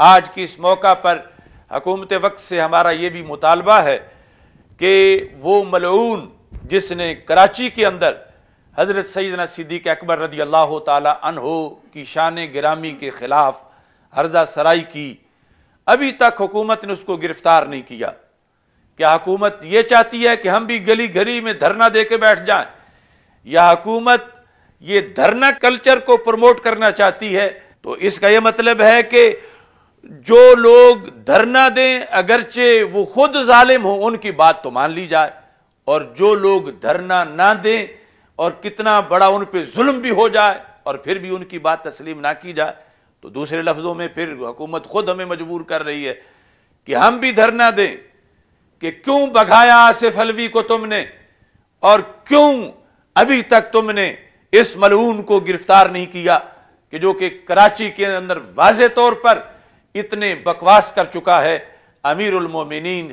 आज की इस मौका पर हकूमत वक्त से हमारा ये भी मुतालबा है कि वो मलून जिसने कराची के अंदर हज़रत सैदना सिद्दीक अकबर रदी अल्लाह तहो की शान गिरामी के ख़िलाफ़ हर्जा सराई की अभी तक हुकूमत ने उसको गिरफ़्तार नहीं किया क्या हुकूमत ये चाहती है कि हम भी गली घरी में धरना दे के बैठ जाएं या हुकूमत ये धरना कल्चर को प्रमोट करना चाहती है तो इसका यह मतलब है कि जो लोग धरना दें अगरचे वो खुद ालिम हो उनकी बात तो मान ली जाए और जो लोग धरना ना दें और कितना बड़ा उन पर जुल्म भी हो जाए और फिर भी उनकी बात तस्लीम ना की जाए तो दूसरे लफ्ज़ों में फिर हुकूमत खुद हमें मजबूर कर रही है कि हम भी धरना दें कि क्यों भगाया आसिफ अलवी को तुमने और क्यों अभी तक तुमने इस मलून को गिरफ्तार नहीं किया कि जो कि कराची के अंदर वाज तौर पर इतने बकवास कर चुका है अमीर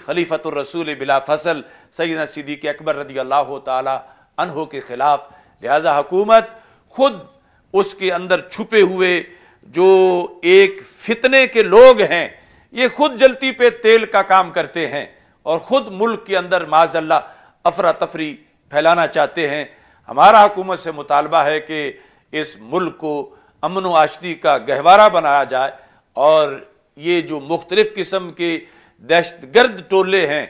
खलीफत रसूल बिला फसल सैद सिद्दीक अकबर रदी अल्लाह तहों के ख़िलाफ़ लिहाजा हुकूमत खुद उसके अंदर छुपे हुए जो एक फितने के लोग हैं ये खुद जलती पे तेल का काम करते हैं और ख़ुद मुल्क के अंदर माजल्ला अफरा तफरी फैलाना चाहते हैं हमारा हुकूमत से मुतालबा है कि इस मुल्क को अमन आशदी का गहवारा बनाया जाए और ये जो मुख्तलिफ़ किस्म के दहशत गर्द टोले हैं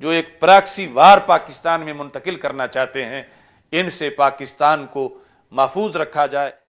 जो एक प्राक्सी वार पाकिस्तान में मुंतकिल करना चाहते हैं इनसे पाकिस्तान को महफूज रखा जाए